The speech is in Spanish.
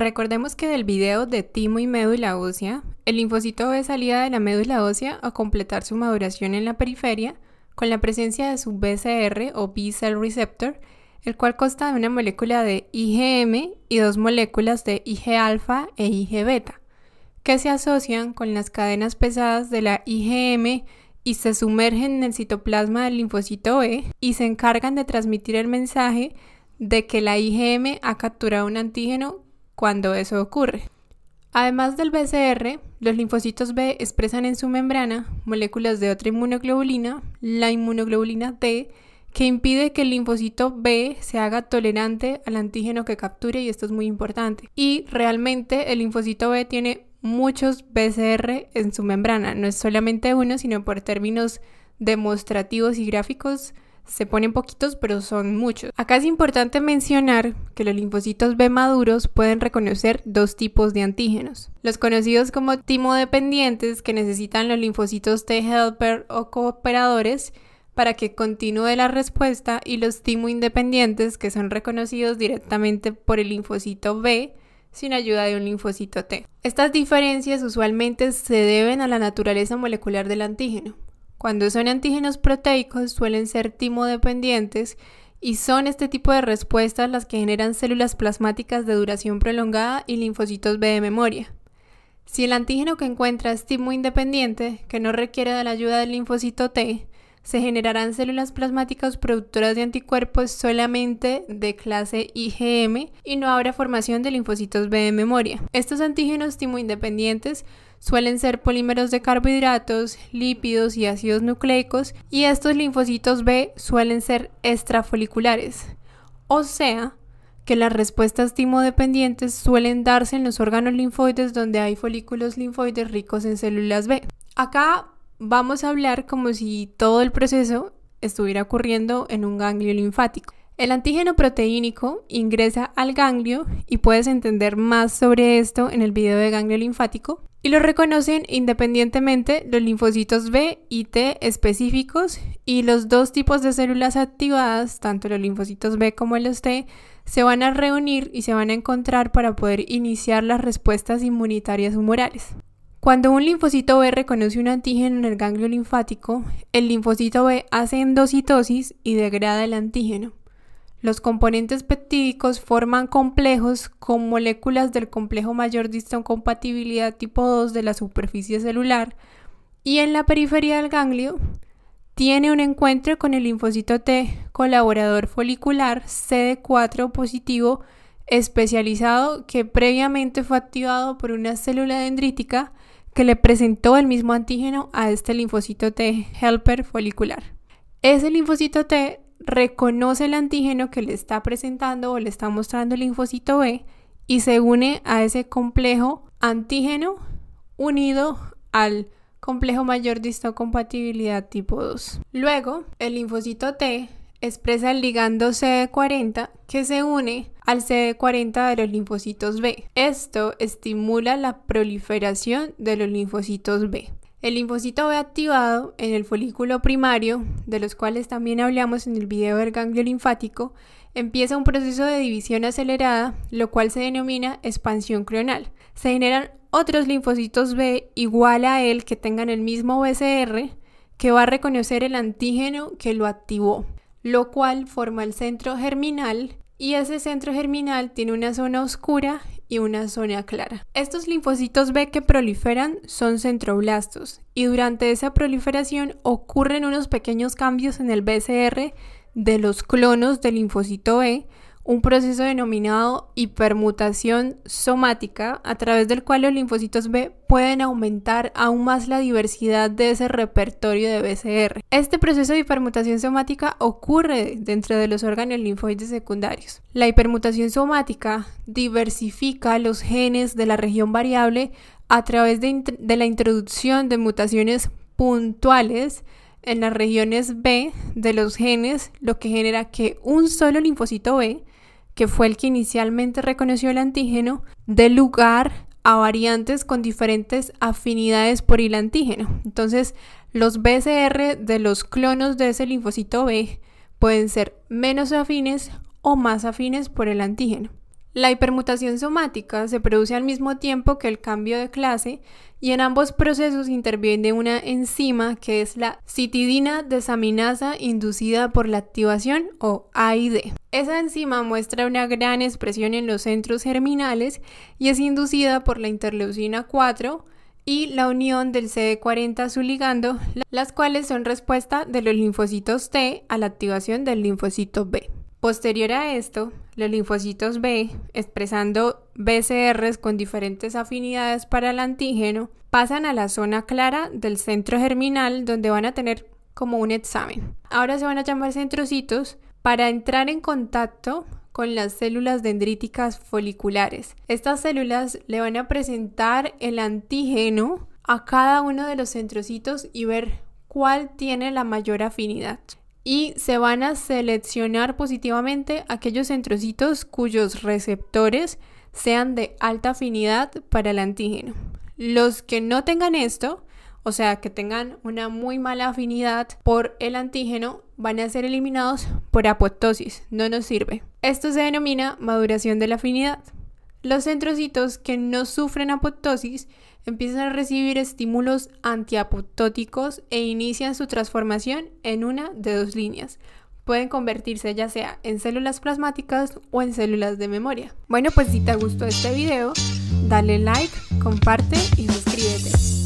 Recordemos que del video de timo y médula ósea, el linfocito B salía de la médula ósea a completar su maduración en la periferia con la presencia de su BCR o B-cell receptor, el cual consta de una molécula de IgM y dos moléculas de IG-alfa e IG-beta, que se asocian con las cadenas pesadas de la IgM y se sumergen en el citoplasma del linfocito E y se encargan de transmitir el mensaje de que la IgM ha capturado un antígeno cuando eso ocurre. Además del BCR, los linfocitos B expresan en su membrana moléculas de otra inmunoglobulina, la inmunoglobulina T, que impide que el linfocito B se haga tolerante al antígeno que capture y esto es muy importante. Y realmente el linfocito B tiene muchos BCR en su membrana, no es solamente uno, sino por términos demostrativos y gráficos se ponen poquitos, pero son muchos. Acá es importante mencionar que los linfocitos B maduros pueden reconocer dos tipos de antígenos. Los conocidos como timodependientes, que necesitan los linfocitos T helper o cooperadores para que continúe la respuesta, y los timo independientes, que son reconocidos directamente por el linfocito B, sin ayuda de un linfocito T. Estas diferencias usualmente se deben a la naturaleza molecular del antígeno. Cuando son antígenos proteicos suelen ser timodependientes y son este tipo de respuestas las que generan células plasmáticas de duración prolongada y linfocitos B de memoria. Si el antígeno que encuentra es timo independiente, que no requiere de la ayuda del linfocito T, se generarán células plasmáticas productoras de anticuerpos solamente de clase IgM y no habrá formación de linfocitos B de memoria. Estos antígenos timoindependientes suelen ser polímeros de carbohidratos, lípidos y ácidos nucleicos y estos linfocitos B suelen ser extrafoliculares, o sea, que las respuestas timodependientes suelen darse en los órganos linfoides donde hay folículos linfoides ricos en células B. Acá vamos a hablar como si todo el proceso estuviera ocurriendo en un ganglio linfático. El antígeno proteínico ingresa al ganglio y puedes entender más sobre esto en el video de ganglio linfático. Y lo reconocen independientemente los linfocitos B y T específicos y los dos tipos de células activadas, tanto los linfocitos B como los T, se van a reunir y se van a encontrar para poder iniciar las respuestas inmunitarias humorales. Cuando un linfocito B reconoce un antígeno en el ganglio linfático, el linfocito B hace endocitosis y degrada el antígeno. Los componentes peptídicos forman complejos con moléculas del complejo mayor de tipo 2 de la superficie celular y en la periferia del ganglio tiene un encuentro con el linfocito T colaborador folicular CD4 positivo especializado que previamente fue activado por una célula dendrítica que le presentó el mismo antígeno a este linfocito T helper folicular. Ese linfocito T reconoce el antígeno que le está presentando o le está mostrando el linfocito B y se une a ese complejo antígeno unido al complejo mayor de histocompatibilidad tipo 2. Luego, el linfocito T expresa el ligando CD40 que se une al CD40 de los linfocitos B. Esto estimula la proliferación de los linfocitos B. El linfocito B activado en el folículo primario, de los cuales también hablamos en el video del ganglio linfático, empieza un proceso de división acelerada, lo cual se denomina expansión clonal. Se generan otros linfocitos B igual a él que tengan el mismo BCR que va a reconocer el antígeno que lo activó lo cual forma el centro germinal y ese centro germinal tiene una zona oscura y una zona clara. Estos linfocitos B que proliferan son centroblastos y durante esa proliferación ocurren unos pequeños cambios en el BCR de los clonos del linfocito B, e, un proceso denominado hipermutación somática, a través del cual los linfocitos B pueden aumentar aún más la diversidad de ese repertorio de BCR. Este proceso de hipermutación somática ocurre dentro de los órganos linfoides secundarios. La hipermutación somática diversifica los genes de la región variable a través de, la introducción de mutaciones puntuales en las regiones B de los genes, lo que genera que un solo linfocito B que fue el que inicialmente reconoció el antígeno, de lugar a variantes con diferentes afinidades por el antígeno. Entonces, los BCR de los clonos de ese linfocito B pueden ser menos afines o más afines por el antígeno. La hipermutación somática se produce al mismo tiempo que el cambio de clase y en ambos procesos interviene una enzima que es la citidina desaminasa inducida por la activación o AID. Esa enzima muestra una gran expresión en los centros germinales y es inducida por la interleucina 4 y la unión del CD40 a su ligando, las cuales son respuesta de los linfocitos T a la activación del linfocito B. Posterior a esto, los linfocitos B, expresando BCRs con diferentes afinidades para el antígeno, pasan a la zona clara del centro germinal donde van a tener como un examen. Ahora se van a llamar centrocitos para entrar en contacto con las células dendríticas foliculares. Estas células le van a presentar el antígeno a cada uno de los centrocitos y ver cuál tiene la mayor afinidad y se van a seleccionar positivamente aquellos centrocitos cuyos receptores sean de alta afinidad para el antígeno. Los que no tengan esto, o sea, que tengan una muy mala afinidad por el antígeno, van a ser eliminados por apoptosis, no nos sirve. Esto se denomina maduración de la afinidad. Los centrocitos que no sufren apoptosis empiezan a recibir estímulos antiapoptóticos e inician su transformación en una de dos líneas. Pueden convertirse ya sea en células plasmáticas o en células de memoria. Bueno, pues si te gustó este video, dale like, comparte y suscríbete.